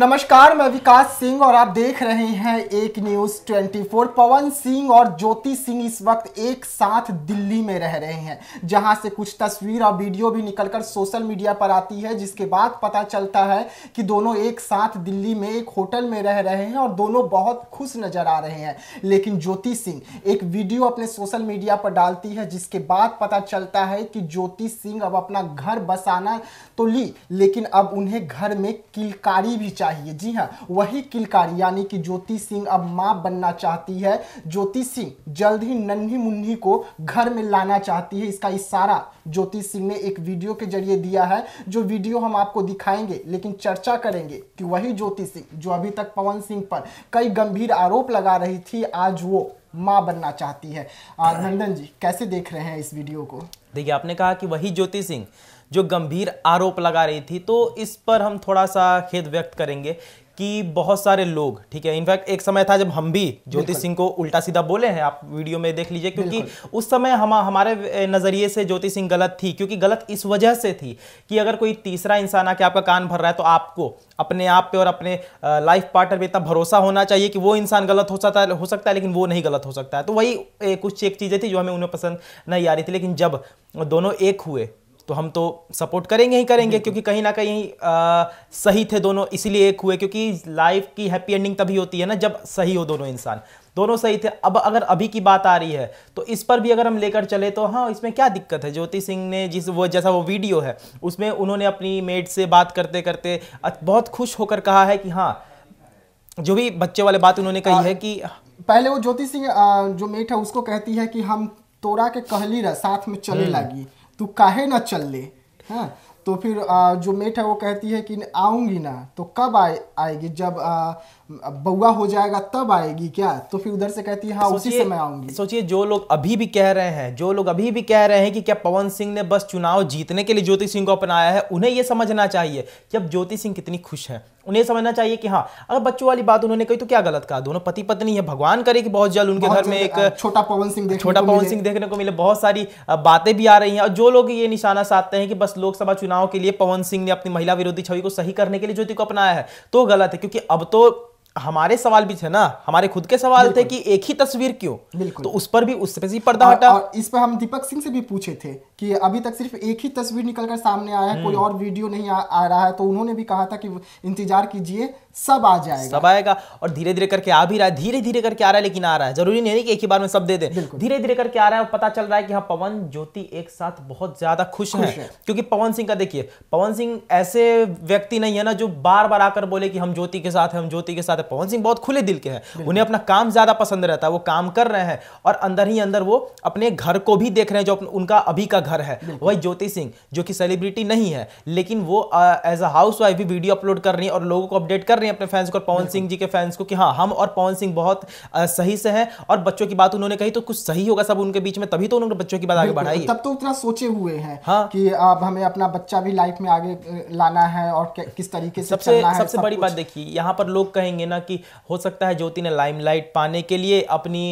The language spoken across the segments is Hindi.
नमस्कार मैं विकास सिंह और आप देख रहे हैं एक न्यूज 24 पवन सिंह और ज्योति सिंह इस वक्त एक साथ दिल्ली में रह रहे हैं जहां से कुछ तस्वीर और वीडियो भी निकलकर सोशल मीडिया पर आती है जिसके बाद पता चलता है कि दोनों एक साथ दिल्ली में एक होटल में रह रहे हैं और दोनों बहुत खुश नजर आ रहे हैं लेकिन ज्योति सिंह एक वीडियो अपने सोशल मीडिया पर डालती है जिसके बाद पता चलता है कि ज्योति सिंह अब अपना घर बसाना तो ली लेकिन अब उन्हें घर में किलकारी भी चाहिए चाहिए जी हाँ वही किलकारी यानी कि ज्योति सिंह अब माँ बनना चाहती है ज्योति सिंह जल्द ही नन्ही मुन्नी को घर में लाना चाहती है इसका इशारा ज्योति सिंह ने एक वीडियो के जरिए दिया है जो वीडियो हम आपको दिखाएंगे लेकिन चर्चा करेंगे कि वही ज्योति सिंह जो अभी तक पवन सिंह पर कई गंभीर आरोप लगा रही थी आज वो माँ बनना चाहती है नंदन जी कैसे देख रहे हैं इस वीडियो को देखिए आपने कहा कि वही ज्योति सिंह जो गंभीर आरोप लगा रही थी तो इस पर हम थोड़ा सा खेद व्यक्त करेंगे कि बहुत सारे लोग ठीक है इनफैक्ट एक समय था जब हम भी ज्योति सिंह को उल्टा सीधा बोले हैं आप वीडियो में देख लीजिए क्योंकि उस समय हम हमारे नज़रिए से ज्योति सिंह गलत थी क्योंकि गलत इस वजह से थी कि अगर कोई तीसरा इंसान आके आपका कान भर रहा है तो आपको अपने आप पे और अपने लाइफ पार्टनर पर इतना भरोसा होना चाहिए कि वो इंसान गलत हो सकता है हो सकता है लेकिन वो नहीं गलत हो सकता है तो वही कुछ एक चीज़ें थी जो हमें उन्हें पसंद नहीं आ रही थी लेकिन जब दोनों एक हुए तो हम तो सपोर्ट करेंगे ही करेंगे क्योंकि कहीं ना कहीं आ, सही थे दोनों इसीलिए एक हुए क्योंकि लाइफ की हैप्पी एंडिंग तभी होती है ना जब सही हो दोनों इंसान दोनों सही थे अब अगर अभी की बात आ रही है तो इस पर भी अगर हम लेकर चले तो हाँ इसमें क्या दिक्कत है ज्योति सिंह ने जिस वो जैसा वो वीडियो है उसमें उन्होंने अपनी मेड से बात करते करते बहुत खुश होकर कहा है कि हाँ जो भी बच्चे वाले बात उन्होंने कही है कि पहले वो ज्योति सिंह जो मेट है उसको कहती है कि हम तोरा के कहली रह साथ में चले हम्म। लगी तू काहे ना चल ले हाँ तो फिर जो मेट है वो कहती है कि आऊँगी ना तो कब आए आएगी जब आ, बउआ हो जाएगा तब आएगी क्या तो फिर उधर से कहती है हाँ उसी से मैं आऊंगी सोचिए जो लोग अभी भी कह रहे हैं जो लोग अभी भी कह रहे हैं कि क्या पवन सिंह ने बस चुनाव जीतने के लिए ज्योति सिंह को अपनाया है उन्हें यह समझना चाहिए कि अब ज्योति सिंह कितनी खुश है उन्हें समझना चाहिए कि हाँ अगर बच्चों वाली बात उन्होंने कही तो क्या गलत कहा दोनों पति पत्नी है भगवान करे कि बहुत जल्द उनके घर में एक हाँ, छोटा पवन सिंह छोटा पवन सिंह देखने को मिले बहुत सारी बातें भी आ रही हैं और जो लोग ये निशाना साधते हैं कि बस लोकसभा चुनाव के लिए पवन सिंह ने अपनी महिला विरोधी छवि को सही करने के लिए ज्योति को अपनाया है तो गलत है क्योंकि अब तो हमारे सवाल भी थे ना हमारे खुद के सवाल थे कि एक ही तस्वीर क्यों तो उस पर भी उस पर पर्दा हटा और इस पर हम दीपक सिंह से भी पूछे थे कि अभी तक सिर्फ एक ही तस्वीर निकलकर सामने आया है कोई हम्म। और वीडियो नहीं आ, आ रहा है तो उन्होंने भी कहा था कि इंतजार कीजिए सब आ जाएगा सब आएगा और धीरे धीरे करके आ भी रहा है धीरे धीरे करके आ रहा है लेकिन आ रहा है जरूरी नहीं है कि एक ही बार में सब दे दे धीरे धीरे करके आ रहा है और पता चल रहा है कि हाँ पवन ज्योति एक साथ बहुत ज्यादा खुश है क्योंकि पवन सिंह का देखिए पवन सिंह ऐसे व्यक्ति नहीं है ना जो बार बार आकर बोले कि हम ज्योति के साथ है हम ज्योति के साथ तक पवन सिंह बहुत खुले दिल के हैं उन्हें अपना काम ज़्यादा पसंद रहता है वो काम कर रहे हैं और अंदर ही अंदर वो अपने घर को भी देख रहे हैं जो उनका अभी का घर है वही ज्योति सिंह जो कि सेलिब्रिटी नहीं है लेकिन वो एज अ हाउस वाइफ भी वीडियो अपलोड कर रही है और लोगों को अपडेट कर रही है अपने फैंस को और पवन सिंह जी के फैंस को कि हाँ हम और पवन सिंह बहुत सही से हैं और बच्चों की बात उन्होंने कही तो कुछ सही होगा सब उनके बीच में तभी तो उन्होंने बच्चों की बात आगे बढ़ाई तब तो उतना सोचे हुए हैं हाँ? कि अब हमें अपना बच्चा भी लाइफ में आगे लाना है और किस तरीके से सबसे सबसे बड़ी बात देखिए यहाँ पर लोग कहेंगे ना कि हो सकता है ज्योति ने लाइमलाइट पाने के लिए अपनी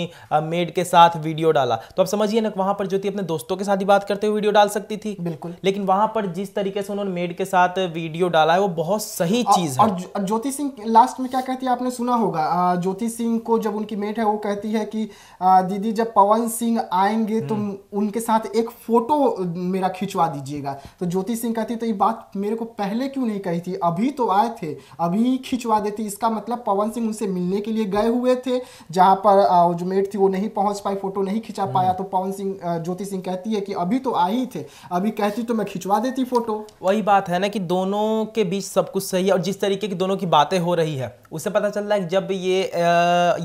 मेड के साथ वीडियो डाला तो आप समझिए ना वहां पर ज्योति अपने दोस्तों के साथ ही बात करते हुए वीडियो डाल सकती थी बिल्कुल लेकिन वहां पर जिस तरीके से उन्होंने मेड के साथ वीडियो डाला है वो बहुत सही चीज़ है और ज्योति सिंह लास्ट में क्या कहती है आपने सुना होगा ज्योति सिंह को जब उनकी मेड है वो कहती है कि दीदी जब पवन सिंह आएंगे तो उनके साथ एक फ़ोटो मेरा खिंचवा दीजिएगा तो ज्योति सिंह कहती तो ये बात मेरे को पहले क्यों नहीं कही थी अभी तो आए थे अभी खिंचवा देती इसका मतलब पवन सिंह उनसे मिलने के लिए गए हुए थे जहाँ पर जो मेट थी वो नहीं पहुँच पाई फोटो नहीं खिंचा हम्म। पाया तो पवन सिंह ज्योति सिंह कहती है कि अभी तो आ ही थे अभी कहती तो मैं खिंचवा देती फोटो वही बात है ना कि दोनों के बीच सब कुछ सही है और जिस तरीके की दोनों की बातें हो रही है उससे पता चल रहा है जब ये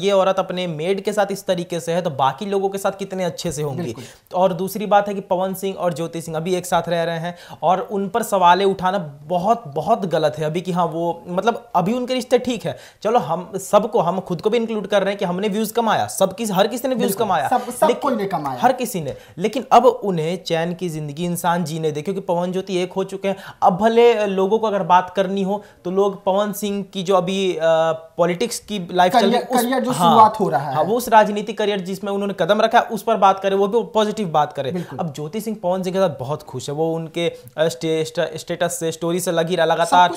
ये औरत अपने मेड के साथ इस तरीके से है तो बाकी लोगों के साथ कितने अच्छे से होंगी और दूसरी बात है कि पवन सिंह और ज्योति सिंह अभी एक साथ रह रहे हैं और उन पर सवाले उठाना बहुत बहुत गलत है अभी कि हाँ वो मतलब अभी उनके रिश्ते ठीक है चलो चलो हम सबको हम खुद को भी इंक्लूड कर रहे हैं कि हमने व्यूज कमाया सब किस, हर किसी ने व्यूज कमाया सब, सब लेकिन ने कमाया हर किसी ने लेकिन अब उन्हें चैन की जिंदगी इंसान जीने दे क्योंकि पवन ज्योति एक हो चुके हैं अब भले लोगों को अगर बात करनी हो तो लोग पवन सिंह की जो अभी पॉलिटिक्स की लाइफ चल रही है हाँ। शुरुआत हो रहा है हाँ, वो उस राजनीतिक करियर जिसमें उन्होंने कदम रखा उस पर बात करे वो भी पॉजिटिव बात करे अब ज्योति सिंह पवन सिंह के साथ बहुत खुश है वो उनके स्टेटस से स्टोरी से लगी रहा लगातार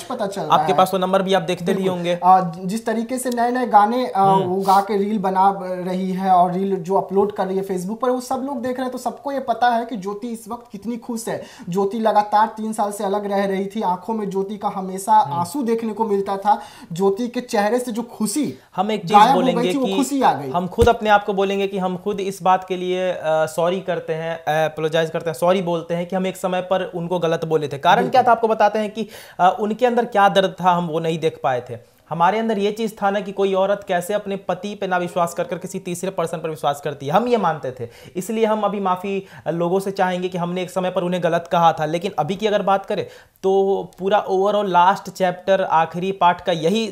आपके पास वो नंबर भी आप देखते भी होंगे जिस तरीके से नए नए गाने हम्म। वो गा के रील बना रही है और रील जो अपलोड कर रही है फेसबुक पर वो सब लोग देख रहे हैं तो सबको ये पता है कि ज्योति इस वक्त कितनी खुश है ज्योति लगातार तीन साल से अलग रह रही थी आंखों में ज्योति का हमेशा हम्म। आंसू देखने को मिलता था ज्योति के चेहरे से जो खुशी हम एक चीज बोलेंगे कि खुशी आ गई हम खुद अपने आप को बोलेंगे कि हम खुद इस बात के लिए सॉरी करते हैं अपोलोजाइज करते हैं सॉरी बोलते हैं कि हम एक समय पर उनको गलत बोले थे कारण क्या था आपको बताते हैं कि उनके अंदर क्या दर्द था हम वो नहीं देख पाए थे हमारे अंदर ये चीज़ था ना कि कोई औरत कैसे अपने पति पे ना विश्वास कर कर किसी तीसरे पर्सन पर विश्वास करती है हम ये मानते थे इसलिए हम अभी माफ़ी लोगों से चाहेंगे कि हमने एक समय पर उन्हें गलत कहा था लेकिन अभी की अगर बात करें तो पूरा ओवरऑल लास्ट चैप्टर आखिरी पार्ट का यही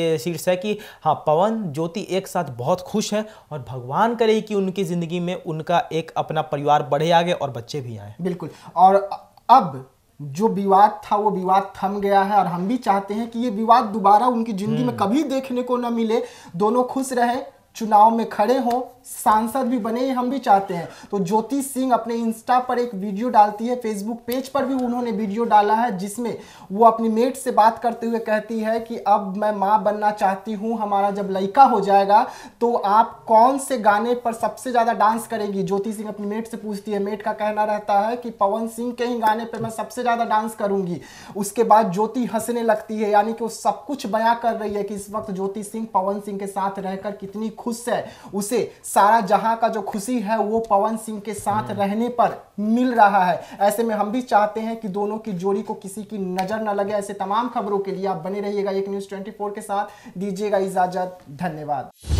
ये शीर्ष है कि हाँ पवन ज्योति एक साथ बहुत खुश हैं और भगवान करे कि उनकी ज़िंदगी में उनका एक अपना परिवार बढ़े आगे और बच्चे भी आए बिल्कुल और अब जो विवाद था वो विवाद थम गया है और हम भी चाहते हैं कि ये विवाद दोबारा उनकी जिंदगी हम्म। में कभी देखने को न मिले दोनों खुश रहे चुनाव में खड़े हों सांसद भी बने हम भी चाहते हैं तो ज्योति सिंह अपने इंस्टा पर एक वीडियो डालती है फेसबुक पेज पर भी उन्होंने वीडियो डाला है जिसमें वो अपनी मेट से बात करते हुए कहती है कि अब मैं माँ बनना चाहती हूँ हमारा जब लड़का हो जाएगा तो आप कौन से गाने पर सबसे ज़्यादा डांस करेगी ज्योति सिंह अपनी मेट से पूछती है मेट का कहना रहता है कि पवन सिंह के ही गाने पर मैं सबसे ज़्यादा डांस करूँगी उसके बाद ज्योति हंसने लगती है यानी कि वो सब कुछ बयां कर रही है कि इस वक्त ज्योति सिंह पवन सिंह के साथ रहकर कितनी खुश है उसे सारा जहां का जो खुशी है वो पवन सिंह के साथ हम्म। रहने पर मिल रहा है ऐसे में हम भी चाहते हैं कि दोनों की जोड़ी को किसी की नजर न लगे ऐसे तमाम खबरों के लिए आप बने रहिएगा एक न्यूज ट्वेंटी के साथ दीजिएगा इजाजत धन्यवाद